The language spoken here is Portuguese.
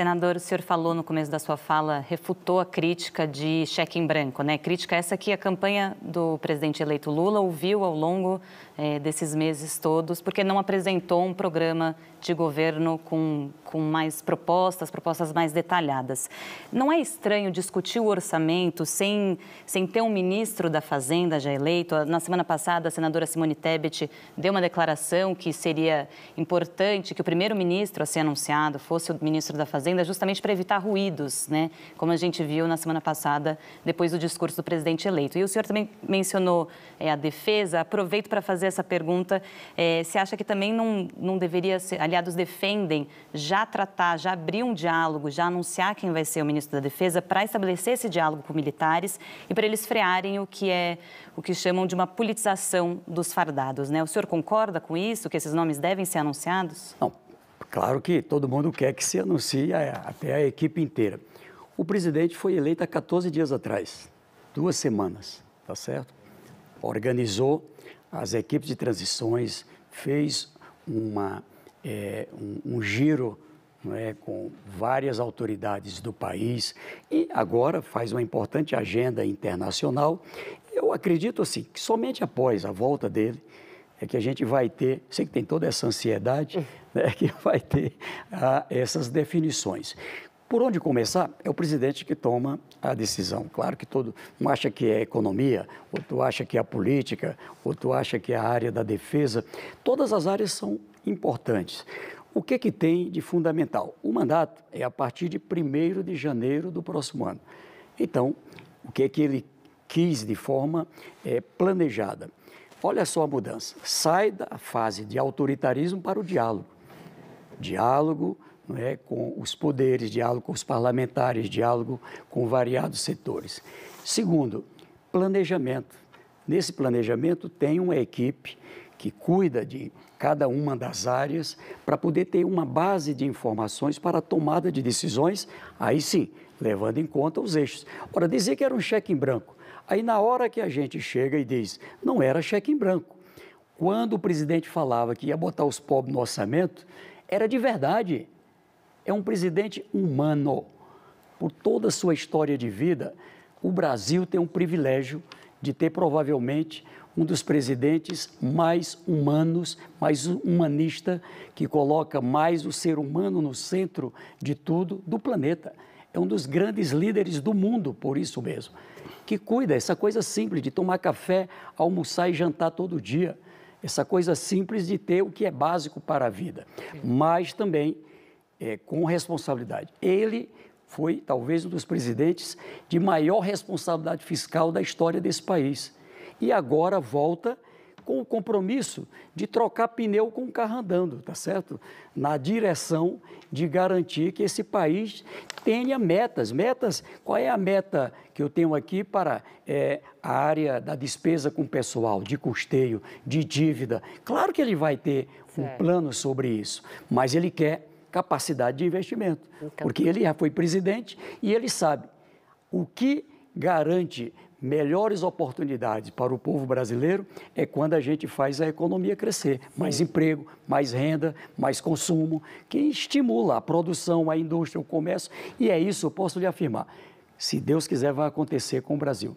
Senador, o senhor falou no começo da sua fala, refutou a crítica de cheque em branco, né? Crítica essa que a campanha do presidente eleito Lula ouviu ao longo é, desses meses todos, porque não apresentou um programa de governo com, com mais propostas, propostas mais detalhadas. Não é estranho discutir o orçamento sem, sem ter um ministro da Fazenda já eleito? Na semana passada, a senadora Simone Tebet deu uma declaração que seria importante que o primeiro ministro a ser anunciado fosse o ministro da Fazenda Fazenda justamente para evitar ruídos, né? Como a gente viu na semana passada, depois do discurso do presidente eleito. E o senhor também mencionou é, a defesa. Aproveito para fazer essa pergunta. É, se acha que também não, não deveria ser, aliados defendem, já tratar, já abrir um diálogo, já anunciar quem vai ser o ministro da Defesa para estabelecer esse diálogo com militares e para eles frearem o que é o que chamam de uma politização dos fardados, né? O senhor concorda com isso, que esses nomes devem ser anunciados? Não, Claro que todo mundo quer que se anuncie até a equipe inteira. O presidente foi eleito há 14 dias atrás, duas semanas, tá certo? Organizou as equipes de transições, fez uma, é, um, um giro é, com várias autoridades do país e agora faz uma importante agenda internacional. Eu acredito assim que somente após a volta dele é que a gente vai ter, sei que tem toda essa ansiedade, né, que vai ter ah, essas definições. Por onde começar? É o presidente que toma a decisão. Claro que todo um acha que é economia, outro acha que é a política, outro acha que é a área da defesa. Todas as áreas são importantes. O que, que tem de fundamental? O mandato é a partir de 1 de janeiro do próximo ano. Então, o que, é que ele quis de forma é, planejada? Olha só a mudança. Sai da fase de autoritarismo para o diálogo. Diálogo não é, com os poderes, diálogo com os parlamentares, diálogo com variados setores. Segundo, planejamento. Nesse planejamento tem uma equipe que cuida de cada uma das áreas, para poder ter uma base de informações para a tomada de decisões, aí sim, levando em conta os eixos. Ora, dizer que era um cheque em branco. Aí, na hora que a gente chega e diz, não era cheque em branco. Quando o presidente falava que ia botar os pobres no orçamento, era de verdade. É um presidente humano. Por toda a sua história de vida, o Brasil tem um privilégio de ter provavelmente um dos presidentes mais humanos, mais humanista, que coloca mais o ser humano no centro de tudo do planeta. É um dos grandes líderes do mundo, por isso mesmo, que cuida essa coisa simples de tomar café, almoçar e jantar todo dia. Essa coisa simples de ter o que é básico para a vida, mas também é, com responsabilidade. Ele foi talvez um dos presidentes de maior responsabilidade fiscal da história desse país e agora volta com o compromisso de trocar pneu com o carro andando, tá certo? Na direção de garantir que esse país tenha metas. Metas, qual é a meta que eu tenho aqui para é, a área da despesa com pessoal, de custeio, de dívida? Claro que ele vai ter um certo. plano sobre isso, mas ele quer capacidade de investimento, então. porque ele já foi presidente e ele sabe o que garante melhores oportunidades para o povo brasileiro é quando a gente faz a economia crescer. Mais Sim. emprego, mais renda, mais consumo, que estimula a produção, a indústria, o comércio. E é isso, posso lhe afirmar. Se Deus quiser, vai acontecer com o Brasil.